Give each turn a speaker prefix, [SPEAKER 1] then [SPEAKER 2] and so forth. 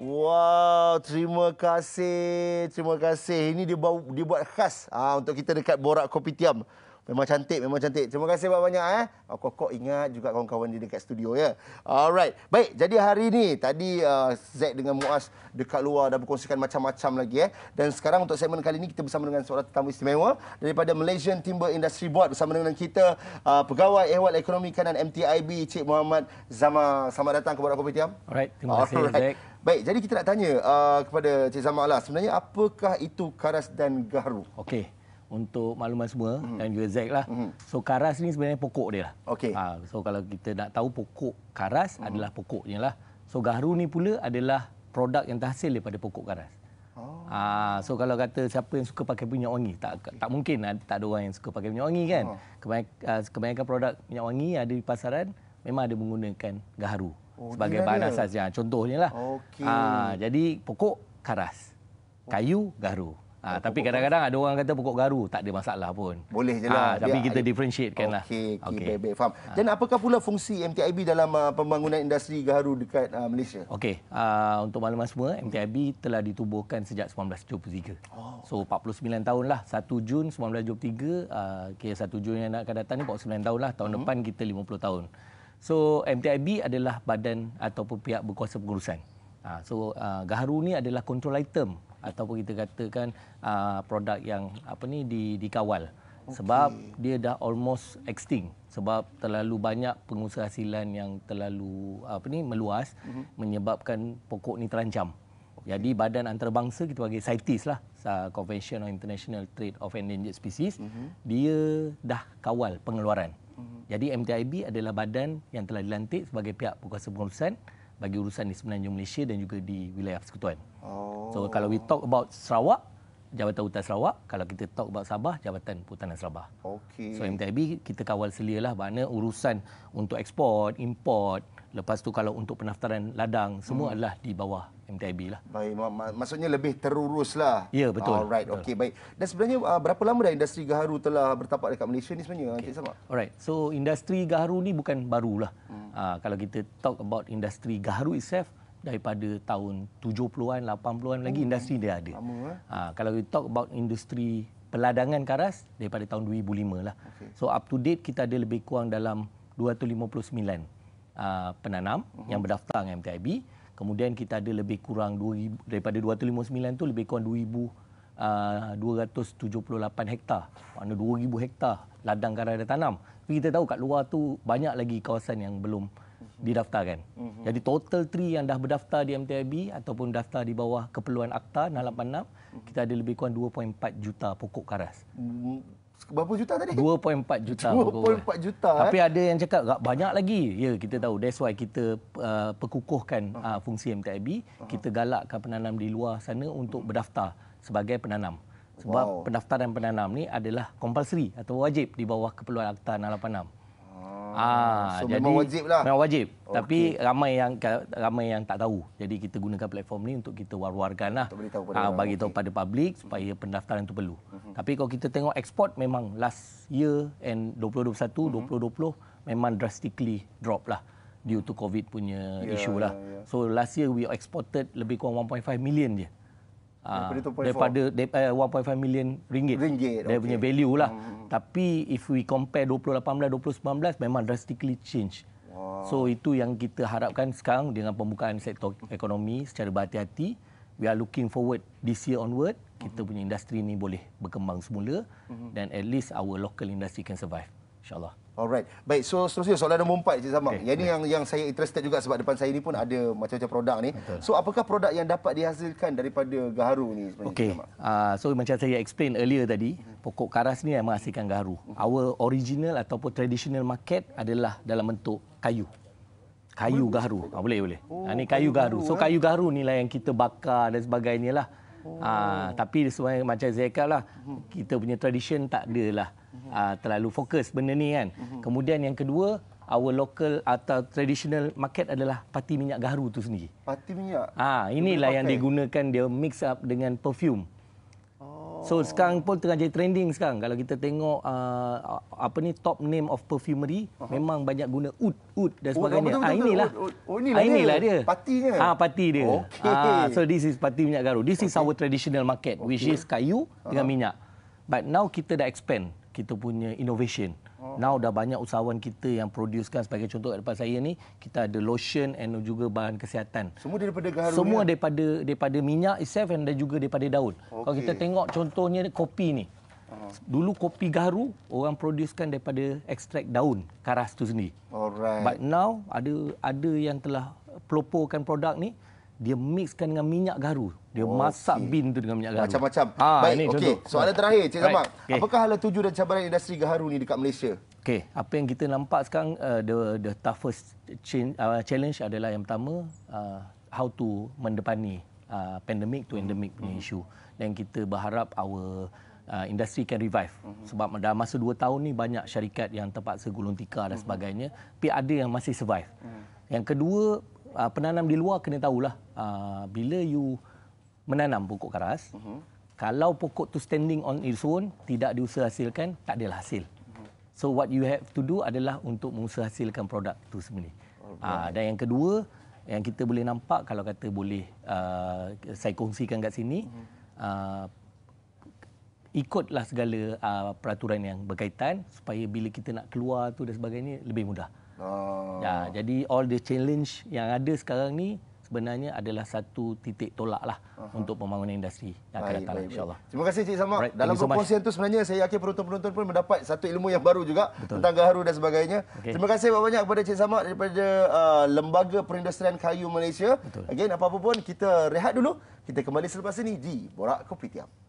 [SPEAKER 1] Wow, terima kasih. Terima kasih. Ini dia, dia buat khas ha, untuk kita dekat Borak Kopitiam. Memang cantik, memang cantik. Terima kasih banyak-banyak. Eh. Ah, kok ingat juga kawan-kawan di dekat studio. ya. Alright. Baik, jadi hari ini tadi uh, Zack dengan Muaz dekat luar dah berkongsikan macam-macam lagi. Eh. Dan sekarang untuk segmen kali ini kita bersama dengan seorang tetamu istimewa daripada Malaysian Timber Industry Board bersama dengan kita uh, Pegawai Ehwal Ekonomi Kanan MTIB Cik Muhammad Zama. Selamat datang kepada Kopi Tiam.
[SPEAKER 2] Alright, terima kasih Alright. Zack.
[SPEAKER 1] Baik, jadi kita nak tanya uh, kepada Cik Zama lah. Sebenarnya apakah itu karas dan garu?
[SPEAKER 2] Okey untuk makluman semua hmm dan juga Zack lah. hmm So karas ni sebenarnya pokok dia lah. Okay. Ha, so kalau kita nak tahu pokok karas hmm adalah pokoknya lah. So gahru ni pula adalah produk yang terhasil daripada pokok karas. Oh. Ha, so kalau kata siapa yang suka pakai minyak wangi, tak okay. tak mungkin lah tak ada orang yang suka pakai minyak wangi kan. Oh. Kebanyakan, ha, kebanyakan produk minyak wangi yang ada di pasaran memang ada menggunakan gahru oh, sebagai bahan asasnya. Contohnya
[SPEAKER 1] lah. Okay. Ha,
[SPEAKER 2] jadi pokok karas, oh. kayu gahru. Ha, tapi kadang-kadang ada orang kata pokok garu tak ada masalah pun.
[SPEAKER 1] Boleh je lah. Ha, tapi Biar kita
[SPEAKER 2] differentiate kan lah. Okey, okay.
[SPEAKER 1] baik-baik faham. Ha. Dan apakah pula fungsi MTIB dalam uh, pembangunan industri garu dekat uh, Malaysia? Okey,
[SPEAKER 2] uh, untuk maklumat semua, MTIB telah ditubuhkan sejak 1973. Oh. So, 49 tahun lah. 1 Jun 1973, uh, 1 Jun yang nak datang ni 49 tahun lah. Tahun hmm. depan kita 50 tahun. So, MTIB adalah badan ataupun pihak berkuasa pengurusan. Uh, so, uh, Gaharu ni adalah control item ataupun kita katakan uh, produk yang apa ni di dikawal okay. sebab dia dah almost extinct sebab terlalu banyak pengusaha hasilan yang terlalu apa ni meluas uh-huh. menyebabkan pokok ni terancam okay. jadi badan antarabangsa kita panggil CITES lah ah, Convention on International Trade of Endangered Species uh-huh. dia dah kawal pengeluaran uh-huh. jadi MTIB adalah badan yang telah dilantik sebagai pihak berkuasa pengurusan uh-huh bagi urusan di Semenanjung Malaysia dan juga di wilayah persekutuan. Oh. So kalau we talk about Sarawak, Jabatan Hutan Sarawak, kalau kita talk about Sabah, Jabatan Hutan Sabah. Okey. So MTIB kita kawal selialah mana urusan untuk ekspor, import, lepas tu kalau untuk pendaftaran ladang semua hmm. adalah di bawah MTIB lah.
[SPEAKER 1] Baik, mak- mak- maksudnya lebih teruruslah. Ya, betul. Alright, okey baik. Dan sebenarnya uh, berapa lama dah industri gaharu telah bertapak dekat Malaysia ni sebenarnya? Okay. Encik Samak.
[SPEAKER 2] Alright. So industri gaharu ni bukan barulah. Hmm. Uh, kalau kita talk about industri gaharu itself, daripada tahun 70-an, 80-an oh, lagi hmm. industri dia ada. Lama, eh? uh, kalau kita talk about industri peladangan karas, daripada tahun 2005 lah. Okay. So up to date kita ada lebih kurang dalam 259 uh, ah, penanam uh-huh. yang berdaftar dengan MTIB. Kemudian kita ada lebih kurang 2000, daripada 259 tu lebih kurang Ah, uh, 278 hektar. mana 2,000 hektar ladang garam ada tanam. Tapi kita tahu kat luar tu banyak lagi kawasan yang belum didaftarkan. Mm-hmm. Jadi total tree yang dah berdaftar di MTIB ataupun daftar di bawah keperluan akta 686, mm-hmm. kita ada lebih kurang 2.4 juta pokok karas. Mm, berapa juta tadi? 2.4 juta. 2.4 juta. Eh? Tapi eh? ada yang cakap banyak lagi. Ya, kita tahu. That's why kita uh, perkukuhkan hmm. uh, fungsi MTIB. Uh-huh. Hmm. Kita galakkan penanam di luar sana untuk berdaftar sebagai penanam. Sebab wow. pendaftaran penanam ni adalah compulsory atau wajib di bawah keperluan Akta 686. Ah, ah, so jadi, memang wajib lah. Memang wajib. Okay. Oh, Tapi ramai yang ramai yang tak tahu. Jadi kita gunakan platform ni untuk kita war-warkan lah. Ah, bagi tahu pada publik supaya pendaftaran itu perlu. Uh-huh. Tapi kalau kita tengok ekspor memang last year and 2021, uh-huh. 2020 memang drastically drop lah due to COVID punya yeah, issue lah. Yeah, yeah. So last year we exported lebih kurang 1.5 million je. Uh-huh. Ah, daripada 2.4 daripada 1.5 eh, million ringgit. ringgit dia okay. punya value lah. Hmm. Tapi if we compare 2018 2019 memang drastically change. So itu yang kita harapkan sekarang dengan pembukaan sektor ekonomi secara berhati-hati. We are looking forward this year onward kita hmm. punya industri ni boleh berkembang semula hmm. dan at least our local industry can survive. InsyaAllah.
[SPEAKER 1] Alright. Baik, so seterusnya soalan nombor empat, Encik Zaman. Okay. Yang ini okay. yang, yang saya interested juga sebab depan saya ini pun ada macam-macam produk ni. Betul. So, apakah produk yang dapat dihasilkan daripada gaharu ni?
[SPEAKER 2] Okay. Uh, ah, so, macam saya explain earlier tadi, pokok karas ni yang menghasilkan gaharu. Our original ataupun traditional market adalah dalam bentuk kayu. Kayu gaharu. Oh, boleh, boleh. Ah, oh, ini kayu, kayu gaharu. So, eh? kayu gaharu ni lah yang kita bakar dan sebagainya lah. Oh. Uh, tapi sebenarnya macam Zekal lah, uh-huh. kita punya tradition tak ada lah. Uh-huh. Ah, uh, terlalu fokus benda ni kan. Uh-huh. Kemudian yang kedua, our local atau traditional market adalah pati minyak garu tu sendiri.
[SPEAKER 1] Pati minyak?
[SPEAKER 2] Ah, uh, inilah yang digunakan, dia mix up dengan perfume. So sekarang pun tengah jadi trending sekarang. Kalau kita tengok uh, apa ni top name of perfumery uh-huh. memang banyak guna oud oud dan sebagainya. Oh, ah, inilah. Oh, oh inilah, ah, inilah dia. Patinya. Ah pati dia. Okay. Ah, so this is pati minyak garu. This okay. is our traditional market okay. which is kayu uh-huh. dengan minyak. But now kita dah expand kita punya innovation. Oh. Now dah banyak usahawan kita yang producekan. sebagai contoh kat saya ni, kita ada lotion and juga bahan kesihatan. Semua
[SPEAKER 1] daripada gaharu. Semua
[SPEAKER 2] daripada daripada minyak itself dan juga daripada daun. Okay. Kalau kita tengok contohnya kopi ni. Oh. Dulu kopi garu orang producekan daripada ekstrak daun karas tu sendiri.
[SPEAKER 1] Alright. But
[SPEAKER 2] now ada ada yang telah peloporkan produk ni dia mixkan dengan minyak garu. Dia okay. masak bin tu dengan minyak garu. Macam-macam. Ha, Baik, ini, okay. soalan terakhir Cik Samak. Okay. Apakah hala tuju dan cabaran industri garu ni dekat Malaysia? Okey, apa yang kita nampak sekarang uh, the the toughest change, uh, challenge adalah yang pertama uh, how to mendepani uh, pandemic to hmm. endemic punya mm-hmm. dan kita berharap our Uh, industri can revive uh sebab dalam masa dua tahun ni banyak syarikat yang terpaksa gulung tikar dan uh sebagainya tapi ada yang masih survive. uh Yang kedua uh, penanam di luar kena tahulah uh, bila you menanam pokok karas uh-huh. kalau pokok tu standing on its own tidak diusaha hasilkan tak ada hasil mhm. so what you have to do adalah untuk mengusaha hasilkan produk tu sebenarnya uh ah, uh, dan yang kedua yang kita boleh nampak kalau kata boleh uh, saya kongsikan kat sini uh-huh. uh, ikutlah segala uh, peraturan yang berkaitan supaya bila kita nak keluar tu dan sebagainya lebih mudah.
[SPEAKER 1] Oh. Ya,
[SPEAKER 2] jadi all the challenge yang ada sekarang ni sebenarnya adalah satu titik tolak lah uh-huh. untuk pembangunan industri yang akan datang insyaAllah.
[SPEAKER 1] Terima kasih Cik Samak. Right, Dalam perkongsian so tu sebenarnya saya yakin penonton-penonton pun mendapat satu ilmu yang baru juga Betul. tentang gaharu dan sebagainya. Okay. Terima kasih banyak-banyak kepada Cik Samak daripada uh, Lembaga Perindustrian Kayu Malaysia. Betul. Again, apa-apa pun kita rehat dulu. Kita kembali selepas ini di Borak Kopitiam.